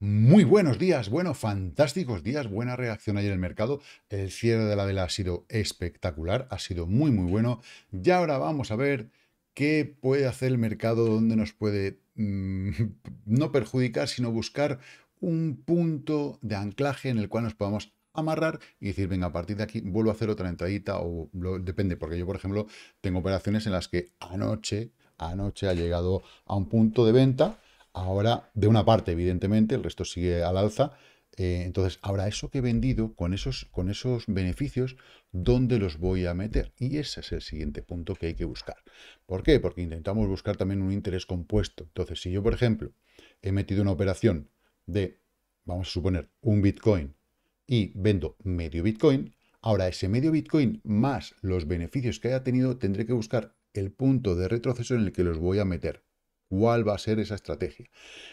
Muy buenos días, bueno, fantásticos días, buena reacción ayer en el mercado. El cierre de la vela ha sido espectacular, ha sido muy, muy bueno. Y ahora vamos a ver qué puede hacer el mercado, donde nos puede mm, no perjudicar, sino buscar un punto de anclaje en el cual nos podamos amarrar y decir, venga, a partir de aquí vuelvo a hacer otra entradita o depende, porque yo, por ejemplo, tengo operaciones en las que anoche, anoche ha llegado a un punto de venta Ahora, de una parte, evidentemente, el resto sigue al alza. Eh, entonces, ahora eso que he vendido, con esos, con esos beneficios, ¿dónde los voy a meter? Y ese es el siguiente punto que hay que buscar. ¿Por qué? Porque intentamos buscar también un interés compuesto. Entonces, si yo, por ejemplo, he metido una operación de, vamos a suponer, un Bitcoin y vendo medio Bitcoin, ahora ese medio Bitcoin más los beneficios que haya tenido, tendré que buscar el punto de retroceso en el que los voy a meter cuál va a ser esa estrategia.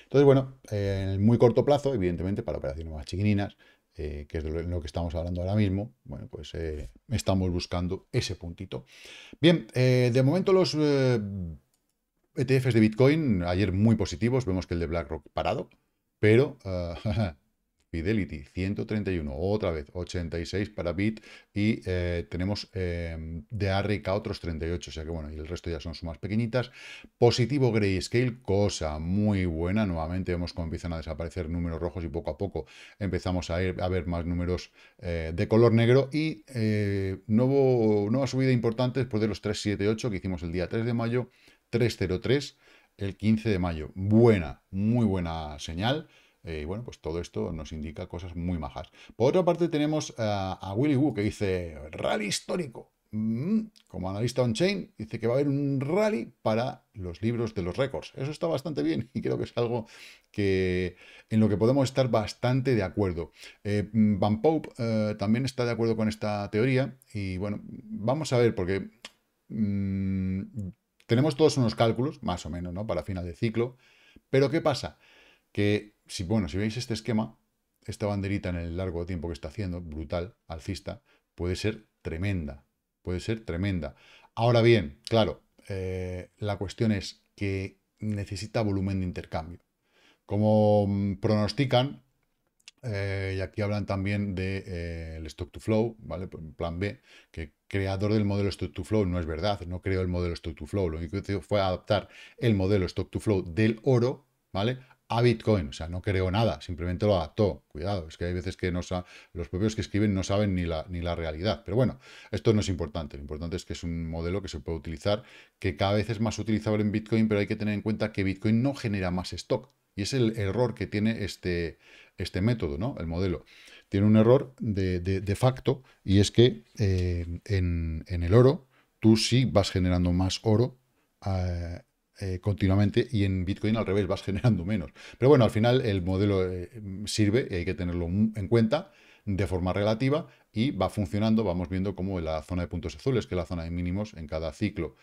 Entonces, bueno, en el muy corto plazo, evidentemente, para operaciones más chiquininas, eh, que es lo, que estamos hablando ahora mismo, bueno, pues eh, estamos buscando ese puntito. Bien, eh, de momento los ETFs e de Bitcoin, ayer muy positivos, vemos que el de BlackRock parado, pero ah, Fidelity 131, otra vez 86 para bit y eh, tenemos eh, de ARK otros 38, o sea que bueno, y el resto ya son sumas pequeñitas. Positivo grayscale, cosa muy buena, nuevamente vemos cómo empiezan a desaparecer números rojos y poco a poco empezamos a, ver más números eh, de color negro y eh, nuevo, nueva subida importante después de los 378 que hicimos el día 3 de mayo, 303 el 15 de mayo. Buena, muy buena señal. Eh, y bueno, pues todo esto nos indica cosas muy majas. Por otra parte, tenemos eh, a, Willy Wu que dice, rally histórico. Mm, como analista on-chain, dice que va a haber un rally para los libros de los récords. Eso está bastante bien y creo que es algo que, en lo que podemos estar bastante de acuerdo. Eh, Van Pope también está de acuerdo con esta teoría y bueno, vamos a ver porque mm, tenemos todos unos cálculos, más o menos, ¿no? Para final de ciclo, pero ¿qué pasa? Que si, bueno, si veis este esquema, esta banderita en el largo tiempo que está haciendo, brutal, alcista, puede ser tremenda. Puede ser tremenda. Ahora bien, claro, eh, la cuestión es que necesita volumen de intercambio. Como mm, pronostican, eh, y aquí hablan también del de, eh, stock to flow, ¿vale? Plan B, que creador del modelo stock to flow no es verdad, no creó el modelo stock to flow, lo único que hizo fue adaptar el modelo stock to flow del oro, ¿vale? a Bitcoin. O sea, no creó nada, simplemente lo adaptó. Cuidado, es que hay veces que no los propios que escriben no saben ni la, ni la realidad. Pero bueno, esto no es importante. Lo importante es que es un modelo que se puede utilizar, que cada vez es más utilizable en Bitcoin, pero hay que tener en cuenta que Bitcoin no genera más stock. Y es el error que tiene este, este método, ¿no? El modelo. Tiene un error de, de, facto y es que eh, en, el oro tú sí vas generando más oro eh, eh, continuamente y en Bitcoin al revés, vas generando menos. Pero bueno, al final el modelo eh, sirve y hay que tenerlo en cuenta de forma relativa y va funcionando, vamos viendo cómo la zona de puntos azules, que es la zona de mínimos en cada ciclo,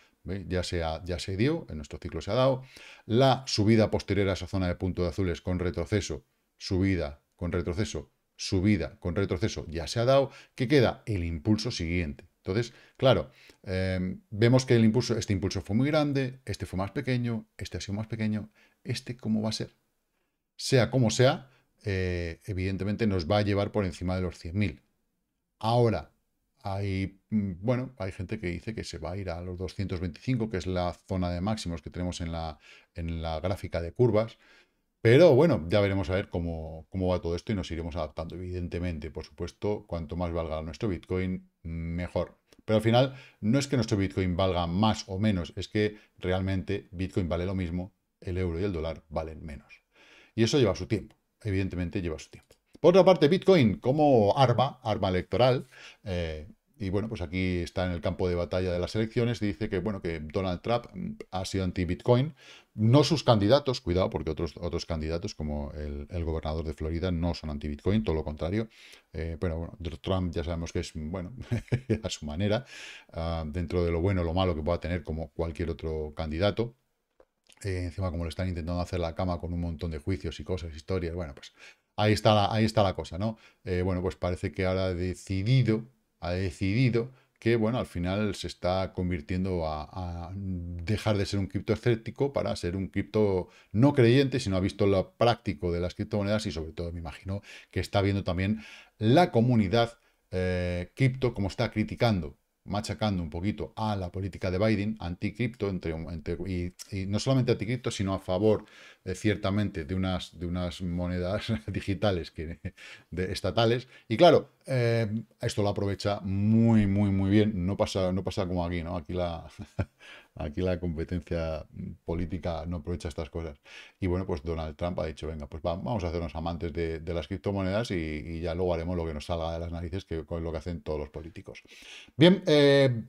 Ya, se ya se dio, en nuestro ciclo se ha dado, la subida posterior a esa zona de puntos azules con retroceso, subida con retroceso, subida con retroceso, ya se ha dado, que queda el impulso siguiente. Entonces, claro, em, vemos que este impulso fue muy grande, este fue más pequeño, este ha sido más pequeño, este cómo va a ser. Sea como sea, eh, evidentemente nos va a llevar por encima de los 100.000. Ahora, hay, mm, bueno, hay gente que dice que se va a ir a los 225, que es la zona de máximos que tenemos en la, en la gráfica de curvas. Pero bueno, ya veremos a ver cómo, cómo va todo esto y nos iremos adaptando. Evidentemente, por supuesto, cuanto más valga nuestro Bitcoin, mejor. Pero al final, no es que nuestro Bitcoin valga más o menos, es que realmente Bitcoin vale lo mismo, el euro y el dólar valen menos. Y eso lleva su tiempo, evidentemente lleva su tiempo. Por otra parte, Bitcoin como arma, arma electoral, eh, y bueno, pues aquí está en el campo de batalla de las elecciones. Dice que, bueno, que Donald Trump mm, ha sido anti-Bitcoin. No sus candidatos, cuidado, porque otros, otros candidatos, como el, gobernador de Florida, no son anti-Bitcoin, todo lo contrario. Eh, pero bueno, Trump ya sabemos que es, mm, bueno, a su manera, ah, dentro de lo bueno, lo malo que pueda tener como cualquier otro candidato. Eh, encima, como le están intentando hacer la cama con un montón de juicios y cosas, historias, bueno, pues ahí está la, ahí está la cosa, ¿no? Eh, bueno, pues parece que ahora ha decidido ha decidido que bueno, al final se está convirtiendo a, dejar de ser un cripto escéptico para ser un cripto no creyente, sino ha visto lo práctico de las criptomonedas y sobre todo me imagino que está viendo también la comunidad eh, cripto como está criticando machacando un poquito a la política de Biden, anticripto, entre, entre, y, y, no solamente anticripto, sino a favor, eh, ciertamente, de unas, de unas monedas digitales que, de, estatales. Y claro, eh, esto lo aprovecha muy, muy, muy bien. No pasa, no pasa como aquí, ¿no? Aquí la, Aquí la competencia mm, política no aprovecha estas cosas. Y bueno, pues Donald Trump ha dicho, venga, pues vamos a hacernos amantes de, las criptomonedas y, ya luego haremos lo que nos salga de las narices, que es lo que hacen todos los políticos. Bien, eh,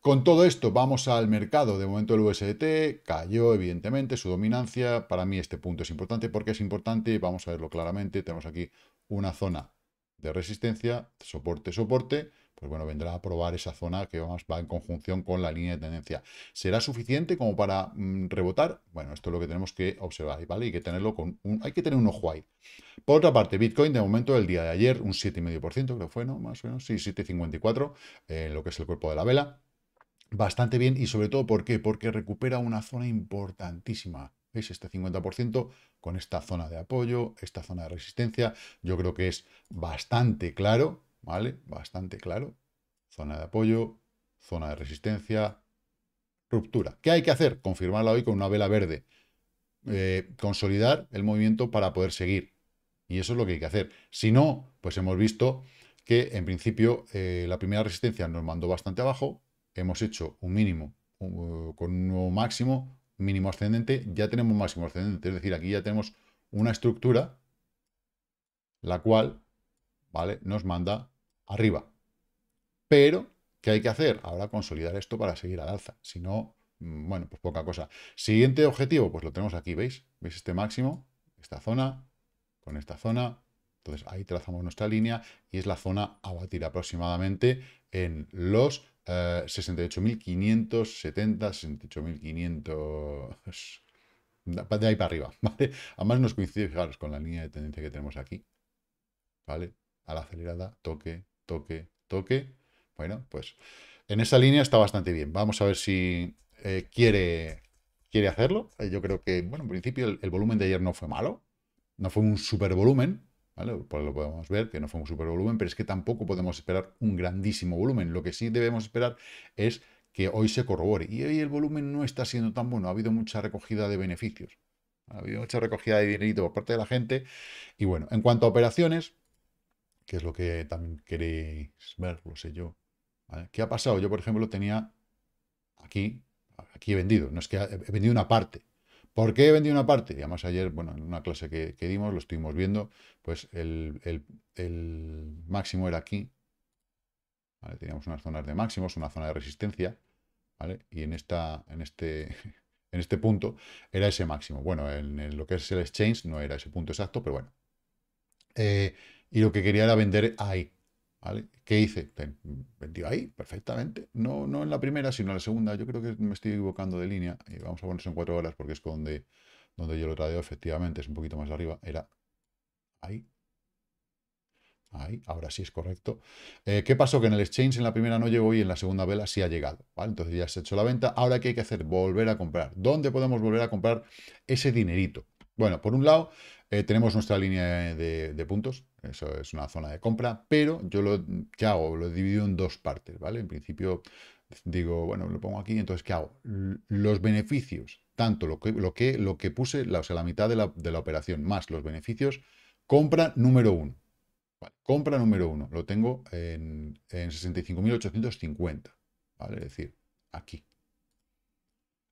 con todo esto, vamos al mercado. De momento el USDT cayó, evidentemente, su dominancia. Para mí este punto es importante. porque es importante? Vamos a verlo claramente. Tenemos aquí una zona de resistencia, soporte, soporte pues bueno, vendrá a probar esa zona que va en conjunción con la línea de tendencia. ¿Será suficiente como para mm, rebotar? Bueno, esto es lo que tenemos que observar, ¿vale? Hay que tenerlo con un, hay que tener un ojo ahí. Por otra parte, Bitcoin de momento del día de ayer, un 7,5%, creo que fue, ¿no? Más o menos, sí, 7,54, en eh, lo que es el cuerpo de la vela. Bastante bien y sobre todo, ¿por qué? Porque recupera una zona importantísima. ¿Veis? Este 50% con esta zona de apoyo, esta zona de resistencia, yo creo que es bastante claro ¿vale? Bastante claro. Zona de apoyo, zona de resistencia, ruptura. ¿Qué hay que hacer? Confirmarla hoy con una vela verde. Eh, consolidar el movimiento para poder seguir. Y eso es lo que hay que hacer. Si no, pues hemos visto que en principio eh, la primera resistencia nos mandó bastante abajo. Hemos hecho un mínimo eh, con un nuevo máximo, mínimo ascendente. Ya tenemos máximo ascendente. Es decir, aquí ya tenemos una estructura la cual ¿vale? nos manda arriba. Pero, ¿qué hay que hacer? Ahora consolidar esto para seguir al alza. Si no, mm, bueno, pues poca cosa. Siguiente objetivo, pues lo tenemos aquí, ¿veis? ¿Veis este máximo? Esta zona, con esta zona. Entonces ahí trazamos nuestra línea y es la zona a batir aproximadamente en los 68.570, eh, 68.500 de ahí para arriba, ¿vale? Además nos coincide, fijaros, con la línea de tendencia que tenemos aquí, ¿vale? A la acelerada, toque, toque, toque. Bueno, pues en esa línea está bastante bien. Vamos a ver si eh, quiere, quiere hacerlo. Eh, yo creo que, bueno, en principio el, volumen de ayer no fue malo. No fue un super volumen, pues lo podemos ver, que no fue un super volumen, pero es que tampoco podemos esperar un grandísimo volumen. Lo que sí debemos esperar es que hoy se corrobore. Y hoy el volumen no está siendo tan bueno. Ha habido mucha recogida de beneficios. Ha habido mucha recogida de dinerito por parte de la gente. Y bueno, en cuanto a operaciones, que es lo que también queréis ver, lo sé yo. ¿Qué ha pasado? Yo, por ejemplo, tenía aquí, aquí he vendido, no es que he vendido una parte. ¿Por qué he vendido una parte? Digamos, además ayer, bueno, en una clase que, dimos, lo estuvimos viendo, pues el, máximo era aquí. Teníamos unas zonas de máximos, una zona de resistencia, ¿vale? Y en, esta, en, este, en este punto era ese máximo. Bueno, en, en lo que es el exchange no era ese punto exacto, pero bueno. Eh, y lo que quería era vender ahí. ¿Vale? ¿Qué hice? Vendió ahí perfectamente. No, no en la primera, sino en la segunda. Yo creo que me estoy equivocando de línea. Y vamos a ponerse en cuatro horas porque es donde, donde yo lo tradeo efectivamente. Es un poquito más arriba. Era ahí. Ahí, ahora sí es correcto. Eh, ¿Qué pasó? Que en el exchange en la primera no llegó y en la segunda vela sí ha llegado. Entonces ya se ha hecho la venta. Ahora, ¿qué hay que hacer? Volver a comprar. ¿Dónde podemos volver a comprar ese dinerito? Bueno, por un lado, eh, tenemos nuestra línea de, puntos, eso es una zona de compra, pero yo lo que hago, lo divido en dos partes, ¿vale? En principio digo, bueno, lo pongo aquí, entonces, ¿qué hago? Los beneficios, tanto lo que, lo que, lo que puse, o sea, la mitad de la, operación, más los beneficios, compra número uno. compra número uno, lo tengo en, en 65.850, ¿vale? Es decir, aquí,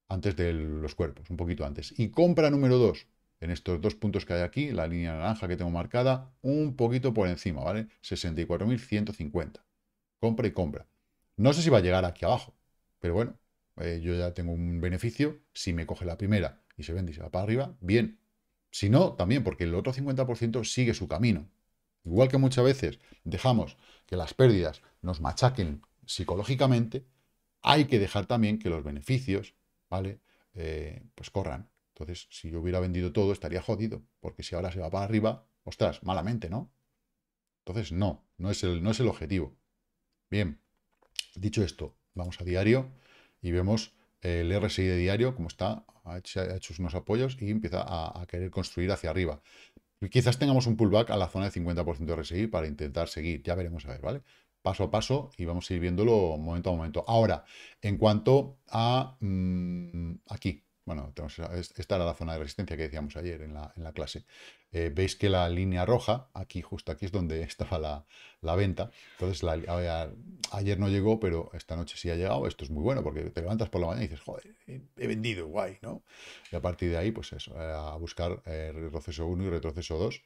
antes de los cuerpos, un poquito antes. Y compra número dos, en estos dos puntos que hay aquí, la línea naranja que tengo marcada, un poquito por encima, ¿vale? 64.150. Compra y compra. No sé si va a llegar aquí abajo, pero bueno, eh, yo ya tengo un beneficio. Si me coge la primera y se vende y se va para arriba, bien. Si no, también, porque el otro 50% sigue su camino. Igual que muchas veces dejamos que las pérdidas nos machaquen psicológicamente, hay que dejar también que los beneficios, ¿vale? Eh, pues corran. Entonces, si yo hubiera vendido todo, estaría jodido, porque si ahora se va para arriba, ostras, malamente, ¿no? Entonces, no, no es el, no es el objetivo. Bien, dicho esto, vamos a diario y vemos el RSI de diario, como está, ha hecho, unos apoyos y empieza a, querer construir hacia arriba. quizás tengamos un pullback a la zona del 50% de RSI para intentar seguir, ya veremos a ver, ¿vale? Paso a paso y vamos a ir viéndolo momento a momento. Ahora, en cuanto a mm, aquí, bueno, tenemos, esta era la zona de resistencia que decíamos ayer en la, en la clase. Eh, veis que la línea roja, aquí justo aquí es donde estaba la, venta. Entonces, ayer no llegó, pero esta noche sí ha llegado. Esto es muy bueno porque te levantas por la mañana y dices, joder, he vendido, guay, ¿no? Y a partir de ahí, pues eso, eh, a buscar eh, retroceso 1 y retroceso 2.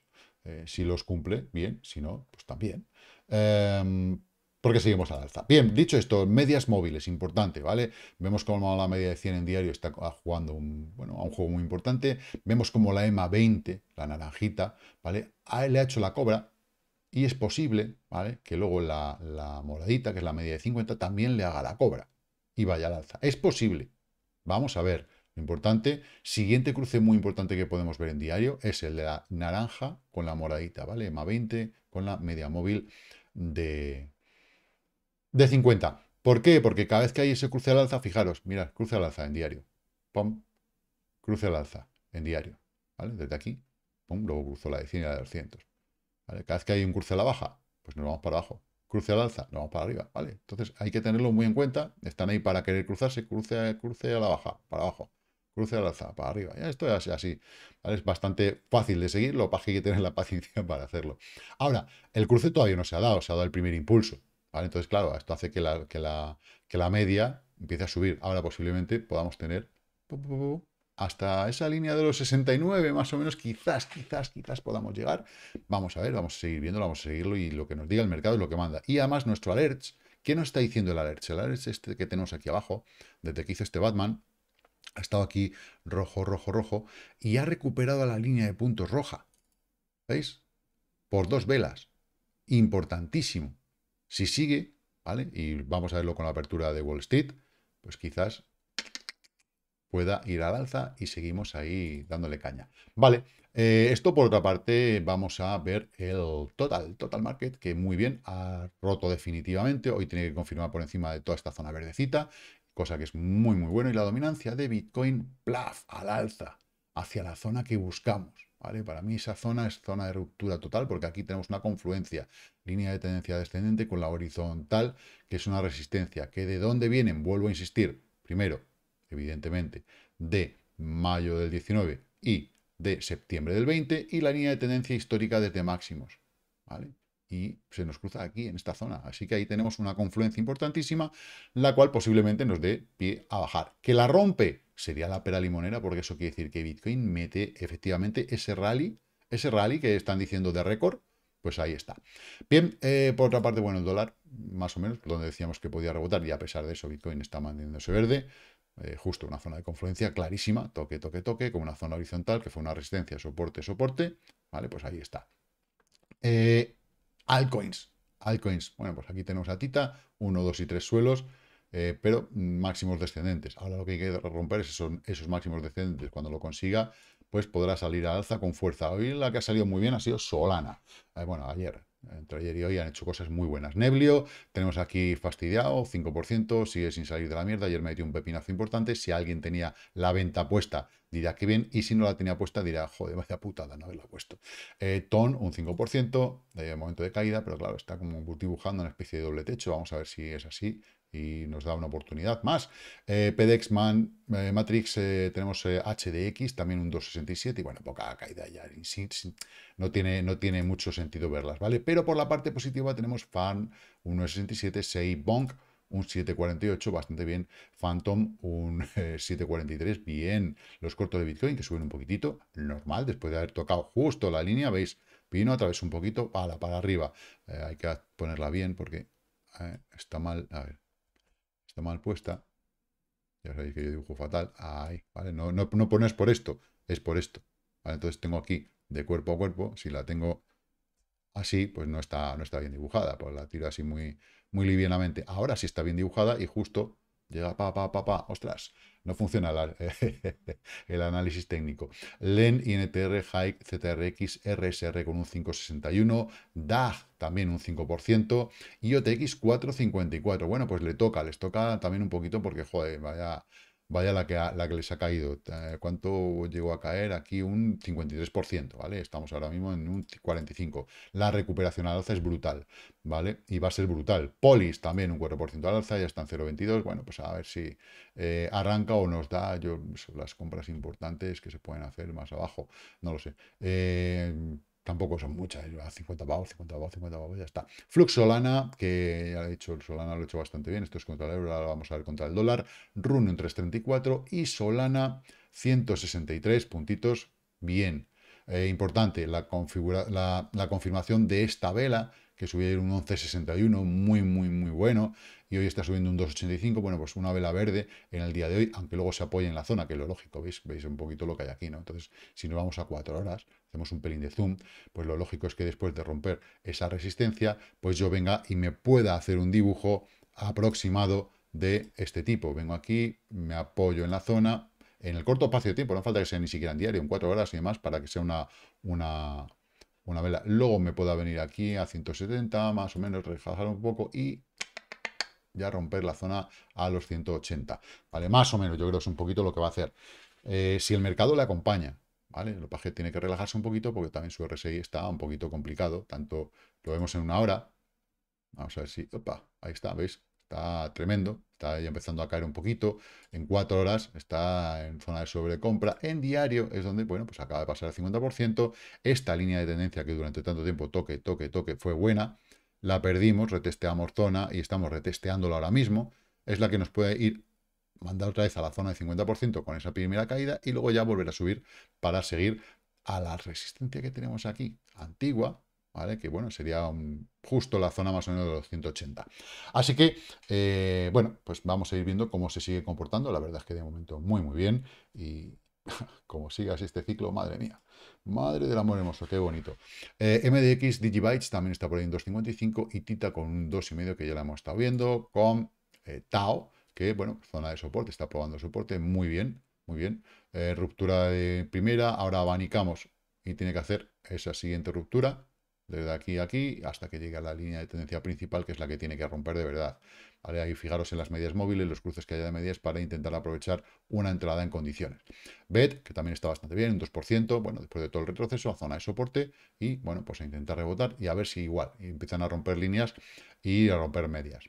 si los cumple, bien, si no, pues también. Em, porque seguimos al alza. Bien, dicho esto, medias móviles, importante, ¿vale? Vemos cómo la media de 100 en diario está jugando bueno, a un juego muy importante. Vemos como la EMA 20, la naranjita, ¿vale? le ha hecho la cobra y es posible, ¿vale? Que luego la, la moradita, que es la media de 50, también le haga la cobra y vaya al alza. Es posible. Vamos a ver. Lo importante, siguiente cruce muy importante que podemos ver en diario es el de la naranja con la moradita, ¿vale? EMA 20 con la media móvil de, de 50. ¿Por qué? Porque cada vez que hay ese cruce al alza, fijaros, mirad, cruce al alza en diario. Pum, cruce al alza en diario. ¿Vale? Desde aquí, pum, luego cruzo la de y la de 200. ¿Vale? Cada vez que hay un cruce a la baja, pues nos vamos para abajo. Cruce al alza, nos vamos para arriba. ¿Vale? Entonces hay que tenerlo muy en cuenta. Están ahí para querer cruzarse, cruce, cruce a la baja, para abajo cruce al alza, para arriba. Ya esto es así. Es bastante fácil de seguir, lo que hay que tener la paciencia para hacerlo. Ahora, el cruce todavía no se ha dado, se ha dado el primer impulso. Entonces, claro, esto hace que la, que la, la media empiece a subir. Ahora posiblemente podamos tener hasta esa línea de los 69 más o menos, quizás, quizás, quizás podamos llegar. Vamos a ver, vamos a seguir viéndolo, vamos a seguirlo y lo que nos diga el mercado es lo que manda. Y además nuestro alert, ¿qué nos está diciendo el alert? El alert este que tenemos aquí abajo, desde que hizo este Batman, ha estado aquí rojo, rojo, rojo y ha recuperado la línea de puntos roja. ¿Veis? Por dos velas. Importantísimo. Si sigue, ¿vale? Y vamos a verlo con la apertura de Wall Street, pues quizás pueda ir al alza y seguimos ahí dándole caña. Vale, eh, esto por otra parte vamos a ver el total, total market, que muy bien, ha roto definitivamente, hoy tiene que confirmar por encima de toda esta zona verdecita, cosa que es muy muy bueno, y la dominancia de Bitcoin, plaf, al alza, hacia la zona que buscamos. Para mí esa zona es zona de ruptura total porque aquí tenemos una confluencia, línea de tendencia descendente con la horizontal, que es una resistencia. ¿Que de dónde vienen? Vuelvo a insistir. Primero, evidentemente, de mayo del 19 y de septiembre del 20 y la línea de tendencia histórica desde máximos, ¿vale? y se nos cruza aquí, en esta zona. Así que ahí tenemos una confluencia importantísima, la cual posiblemente nos dé pie a bajar. Que la rompe sería la pera limonera, porque eso quiere decir que Bitcoin mete efectivamente ese rally, ese rally que están diciendo de récord, pues ahí está. Bien, eh, por otra parte, bueno, el dólar, más o menos, donde decíamos que podía rebotar, y a pesar de eso, Bitcoin está ese verde. Eh, justo una zona de confluencia clarísima, toque, toque, toque, con una zona horizontal que fue una resistencia, soporte, soporte, ¿vale? Pues ahí está. Eh, Alcoins, Altcoins. Bueno, pues aquí tenemos a Tita, 1, 2 y 3 suelos, eh, pero máximos descendentes. Ahora lo que hay que romper es esos, máximos descendentes. Cuando lo consiga, pues podrá salir a alza con fuerza. Hoy la que ha salido muy bien ha sido Solana. Eh, bueno, ayer, entre ayer y hoy han hecho cosas muy buenas. Neblio, tenemos aquí fastidiado, 5%, sigue sin salir de la mierda. Ayer me metió un pepinazo importante. Si alguien tenía la venta puesta, dirá que bien. Y si no la tenía puesta, dirá, joder, vaya putada no haberla puesto. Eh, ton, un 5%, de momento de caída, pero claro, está como dibujando una especie de doble techo. Vamos a ver si es así y nos da una oportunidad más. Eh, eh Matrix, eh, tenemos HDX, eh, también un 267, y bueno, poca caída ya. No tiene, no tiene mucho sentido verlas, ¿vale? Pero por la parte positiva tenemos Fan, 167 6 Bonk, un 748, bastante bien. Phantom, un 743, bien. Los cortos de Bitcoin, que suben un poquitito, normal, después de haber tocado justo la línea, veis, vino a través un poquito, para, para arriba. hay que ponerla bien porque está mal. A ver, está mal puesta. Ya sabéis que yo dibujo fatal. Ay, ¿vale? No, no, no, es por esto, es por esto. Entonces tengo aquí de cuerpo a cuerpo, si la tengo así, pues no está, no está bien dibujada, pues la tiro así muy, muy livianamente. Ahora sí está bien dibujada y justo llega pa, pa, pa, pa, ostras, no funciona el, análisis técnico. LEN, INTR, HIKE, CTRX, RSR con un 5,61, DAG también un 5% y OTX 4,54. Bueno, pues le toca, les toca también un poquito porque, joder, vaya Vaya la que, la que les ha caído. Eh, ¿Cuánto llegó a caer? Aquí un 53%, ¿vale? Estamos ahora mismo en un 45%. La recuperación al alza es brutal, ¿vale? Y va a ser brutal. Polis también un 4% al alza, ya están en 0,22. Bueno, pues a ver si eh, arranca o nos da yo, pues, las compras importantes que se pueden hacer más abajo. No lo sé. Eh, Tampoco son muchas, 50 pavos, 50 pavos, 50 pavos, ya está. Flux Solana, que ya lo he Solana lo ha hecho bastante bien, esto es contra el euro, ahora vamos a ver contra el dólar. Rune en 334 y Solana 163 puntitos, bien. Eh, importante, la, la, confirmación de esta vela, que subía en un 11.61, muy, muy, muy bueno, y hoy está subiendo un 2.85, bueno, pues una vela verde en el día de hoy, aunque luego se apoye en la zona, que es lo lógico, ¿veis? Veis un poquito lo que hay aquí, ¿no? Entonces, si nos vamos a 4 horas, hacemos un pelín de zoom, pues lo lógico es que después de romper esa resistencia, pues yo venga y me pueda hacer un dibujo aproximado de este tipo. Vengo aquí, me apoyo en la zona, en el corto espacio de tiempo, no falta que sea ni siquiera en diario, en cuatro horas y demás, para que sea una, una, una vela. Luego me pueda venir aquí a 170, más o menos, refajar un poco y ya romper la zona a los 180. Vale, más o menos, yo creo que es un poquito lo que va a hacer. Eh, si el mercado le acompaña, el paje tiene que relajarse un poquito porque también su RSI está un poquito complicado, tanto lo vemos en una hora, vamos a ver si, opa, ahí está, ¿veis? Está tremendo, está ya empezando a caer un poquito, en cuatro horas está en zona de sobrecompra, en diario es donde, bueno, pues acaba de pasar el 50%, esta línea de tendencia que durante tanto tiempo toque, toque, toque, fue buena, la perdimos, retesteamos zona y estamos retesteándola ahora mismo, es la que nos puede ir mandar otra vez a la zona de 50% con esa primera caída y luego ya volver a subir para seguir a la resistencia que tenemos aquí, antigua, ¿vale? Que bueno, sería mm, justo la zona más o menos de los 180. Así que, eh, bueno, pues vamos a ir viendo cómo se sigue comportando. La verdad es que de momento muy, muy bien y como sigas este ciclo, madre mía. Madre del amor hermoso, qué bonito. Eh, MDX Digibytes también está por ahí en 2.55 y Tita con un 2,5 que ya la hemos estado viendo, con eh, Tao que, bueno, zona de soporte, está probando soporte, muy bien, muy bien. Eh, ruptura de primera, ahora abanicamos y tiene que hacer esa siguiente ruptura, desde aquí aquí, hasta que llegue a la línea de tendencia principal, que es la que tiene que romper de verdad. Vale, ahí fijaros en las medias móviles, los cruces que haya de medias para intentar aprovechar una entrada en condiciones. BET, que también está bastante bien, un 2%, bueno, después de todo el retroceso, a zona de soporte y, bueno, pues a intentar rebotar y a ver si igual empiezan a romper líneas y a romper medias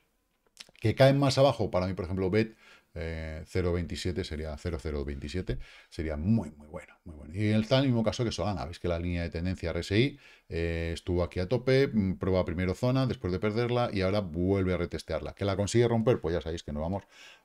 que caen más abajo, para mí, por ejemplo, BET 0.27 eh, sería 0.027, sería muy, muy bueno, muy bueno. Y en el mismo caso que Solana, veis que la línea de tendencia RSI eh, estuvo aquí a tope, mm, prueba primero zona, después de perderla, y ahora vuelve a retestearla. ¿Que la consigue romper? Pues ya sabéis que nos vamos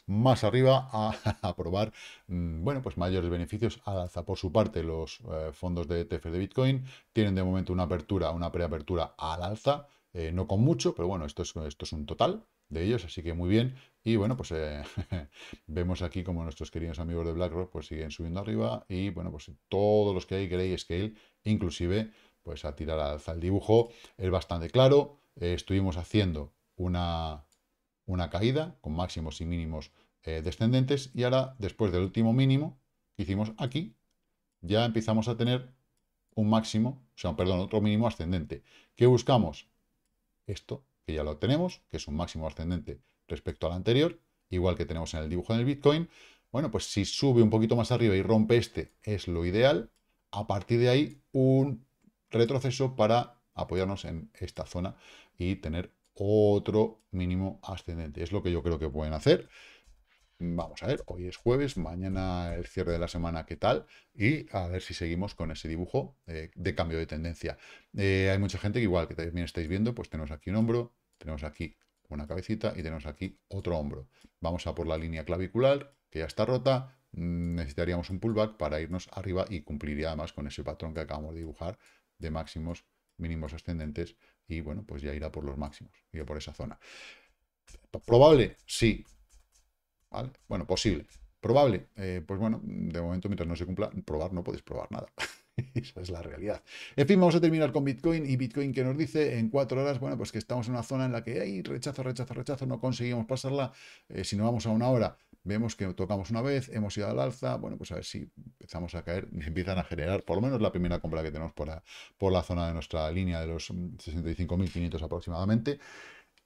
más arriba a, probar, mm, bueno, pues mayores beneficios al alza. Por su parte, los eh, fondos de ETF de Bitcoin tienen de momento una apertura, una preapertura al alza, no con mucho, pero bueno, esto esto es un total, de ellos, así que muy bien. Y bueno, pues eh, vemos aquí como nuestros queridos amigos de BlackRock pues siguen subiendo arriba y bueno, pues todos los que hay, Scale inclusive, pues a tirar alza el dibujo, es bastante claro. Eh, estuvimos haciendo una, una caída con máximos y mínimos eh, descendentes y ahora, después del último mínimo que hicimos aquí, ya empezamos a tener un máximo, o sea, perdón, otro mínimo ascendente. ¿Qué buscamos? Esto, que ya lo tenemos, que es un máximo ascendente respecto al anterior, igual que tenemos en el dibujo del Bitcoin. Bueno, pues si sube un poquito más arriba y rompe este, es lo ideal. A partir de ahí, un retroceso para apoyarnos en esta zona y tener otro mínimo ascendente. Es lo que yo creo que pueden hacer. Vamos a ver, hoy es jueves, mañana el cierre de la semana, ¿qué tal? Y a ver si seguimos con ese dibujo eh, de cambio de tendencia. Eh, hay mucha gente que igual que también estáis viendo, pues tenemos aquí un hombro, tenemos aquí una cabecita y tenemos aquí otro hombro. Vamos a por la línea clavicular, que ya está rota. Mm, necesitaríamos un pullback para irnos arriba y cumpliría además con ese patrón que acabamos de dibujar de máximos, mínimos ascendentes. Y bueno, pues ya irá por los máximos, irá por esa zona. ¿Probable? Sí. Bueno, posible. ¿Probable? Eh, pues bueno, de momento mientras no se cumpla, probar no puedes probar nada. Esa es la realidad. En fin, vamos a terminar con Bitcoin y Bitcoin que nos dice en cuatro horas, bueno, pues que estamos en una zona en la que hay rechazo, rechazo, rechazo, no conseguimos pasarla. Eh, si no vamos a una hora, vemos que tocamos una vez, hemos ido al alza, bueno, pues a ver si empezamos a caer, empiezan a generar por lo menos la primera compra que tenemos por la, por la zona de nuestra línea de los 65.500 mm, aproximadamente.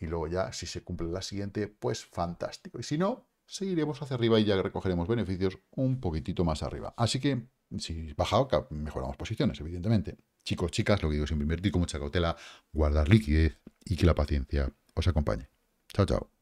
Y luego ya, si se cumple la siguiente, pues fantástico. Y si no, seguiremos hacia arriba y ya recogeremos beneficios un poquitito más arriba. Así que si baja, mejoramos posiciones, evidentemente. Chicos, chicas, lo que digo siempre invertir con mucha cautela, guardar liquidez y que la paciencia os acompañe. Chao, chao.